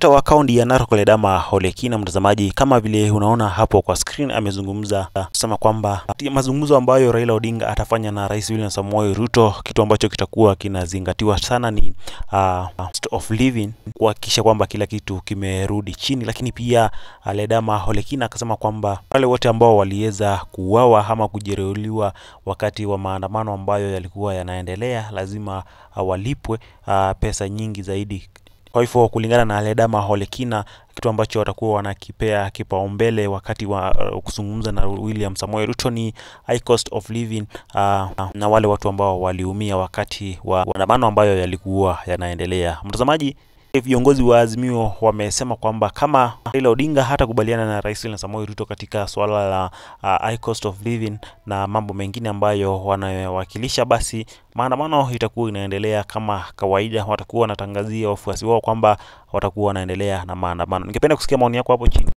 Seneta wa kaunti ya Narok Ledama Holekina, mtazamaji, kama vile unaona hapo kwa screen, amezungumza kusema kwamba mazungumzo ambayo Raila Odinga atafanya na Rais William Samoei Ruto, kitu ambacho kitakuwa kinazingatiwa sana ni uh, of living, kuhakikisha kwamba kila kitu kimerudi chini. Lakini pia uh, Ledama Holekina akasema kwamba wale wote ambao waliweza kuuawa ama kujeruhiwa wakati wa maandamano ambayo yalikuwa yanaendelea lazima uh, walipwe uh, pesa nyingi zaidi kwa hivyo kulingana na Ledama Holekina, kitu ambacho watakuwa wanakipea kipaumbele wakati wa uh, kuzungumza na William Samoei Ruto ni high cost of living uh, na wale watu ambao waliumia wakati wa maandamano ambayo yalikuwa yanaendelea. Mtazamaji, Viongozi wa Azimio wamesema kwamba kama Raila Odinga hatakubaliana na Rais William Samoei Ruto katika suala la uh, high cost of living na mambo mengine ambayo wanawakilisha, basi maandamano itakuwa inaendelea kama kawaida. Watakuwa wanatangazia wafuasi wao kwamba watakuwa wanaendelea na maandamano. Ningependa kusikia maoni yako hapo chini.